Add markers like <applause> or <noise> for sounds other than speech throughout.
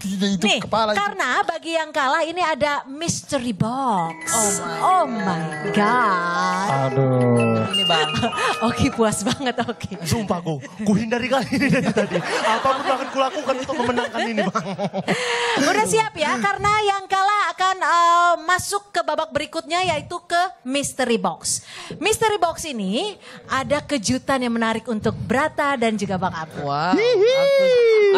Tidak Nih, kepala karena itu. bagi yang kalah ini ada mystery box. Oh my, oh my god. Aduh. Ini bang. <laughs> Oke puas banget oke Sumpah ku, ku hindari kali ini dari tadi. Apapun akan kulakukan untuk memenangkan ini bang. Udah siap ya, karena yang kalah akan uh, masuk ke babak berikutnya yaitu ke mystery box. Mystery box ini ada kejutan yang menarik untuk Brata dan juga Bang Apu. Wow.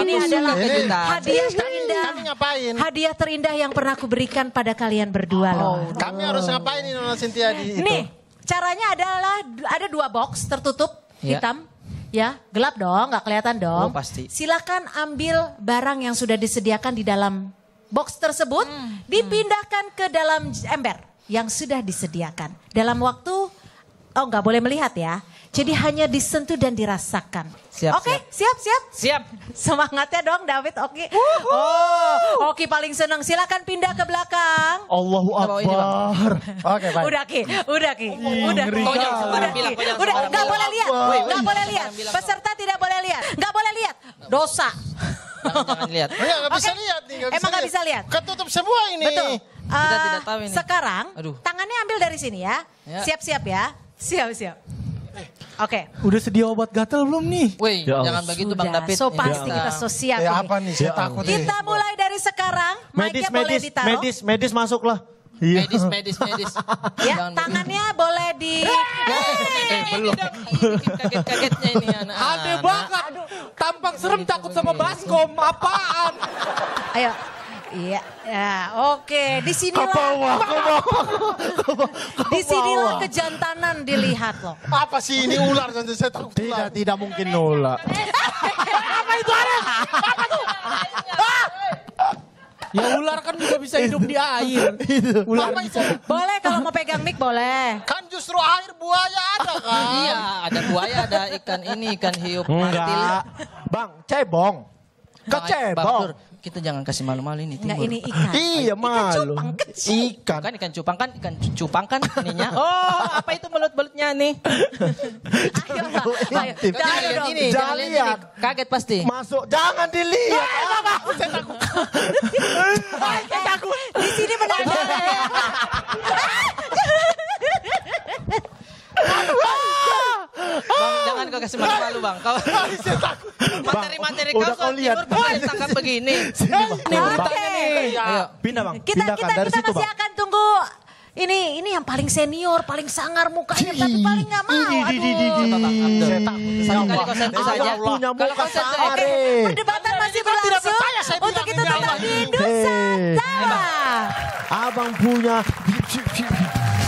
ini adalah kejutan. hadiah terindah. Kami ngapain? Hadiah terindah yang pernah aku berikan pada kalian berdua oh, loh. Kami harus ngapain ini Nona Cynthia di itu? Nih, caranya adalah ada dua box tertutup yeah. hitam ya gelap dong nggak kelihatan dong oh, pasti silakan ambil barang yang sudah disediakan di dalam box tersebut hmm, hmm. dipindahkan ke dalam ember yang sudah disediakan. Dalam waktu oh nggak boleh melihat ya. Jadi hanya disentuh dan dirasakan. Siap, Oke, okay, siap. siap, siap. Siap. Semangatnya dong David, Oki. okay. Oh, Oki paling seneng. Silakan pindah ke belakang. Allahu Akbar. Oke, okay, Udah Ki, udah Ki. Udah. udah Ki. Udah, enggak boleh lihat. nggak boleh lihat. Peserta tidak boleh lihat. nggak boleh lihat. Dosa. Jangan, lihat. Oh, ya, gak bisa okay. lihat nih. Gak bisa Emang gak bisa lihat. Ketutup semua ini. Betul. Uh, Kita eh, tidak tahu ini. Sekarang Aduh. tangannya ambil dari sini ya. ya. Siap-siap ya. Siap-siap. Oke. Okay. Udah sedia obat gatel belum nih? Woi, ya jangan begitu Sudah. Bang David. So pasti ya. kita sosial. Ya apa nih? Saya ya takut Kita nih. mulai dari sekarang. Medis, medis, boleh ditaruh. medis, medis masuklah. Iya. Medis, medis, medis. <laughs> ya, jangan tangannya boleh di. Hey, hey, belum. Kaget-kagetnya ini anak. Ada bakar serem gitu. takut sama baskom, apaan? Ayo, Iya, ya, oke. Di sinilah. Di sinilah kejantanan dilihat loh. Apa sih ini ular saya takut. Tidak, tidak mungkin ular. Apa itu ada? Apa tuh? Ya ular kan juga bisa hidup di air. Ular bisa. Boleh kalau mau pegang mic boleh. Kan justru air buaya ada kan? iya, ada buaya, ada ikan ini, ikan hiu. Enggak. Bang, cebong. Ke cebong? kita jangan kasih malu-malu ini Enggak ini ikan. <laughs> Iya, malu. Ikan cupang kecil. Ikan. Bukan ikan cupang kan, ikan cupang kan ininya. Oh, apa itu belut-belutnya nih? <laughs> ayo, ayo. Jangan lihat ini, jangan lihat. Kaget pasti. Masuk, jangan dilihat. apa? saya takut. <laughs> saya takut. Di sini menang. jangan kau kasih malu-malu bang. Kau <laughs> materi-materi kau soal timur bukan tangkap begini. <laughs> Ini beritanya nih. Iya. Pindah bang. Kita kita kita masih akan tunggu ini ini yang paling senior, paling sangar mukanya, tapi paling nggak mau. Aduh, saya takut. saja. Kalau kau sensei, perdebatan masih berlangsung untuk kita tetap di Nusantara. Abang punya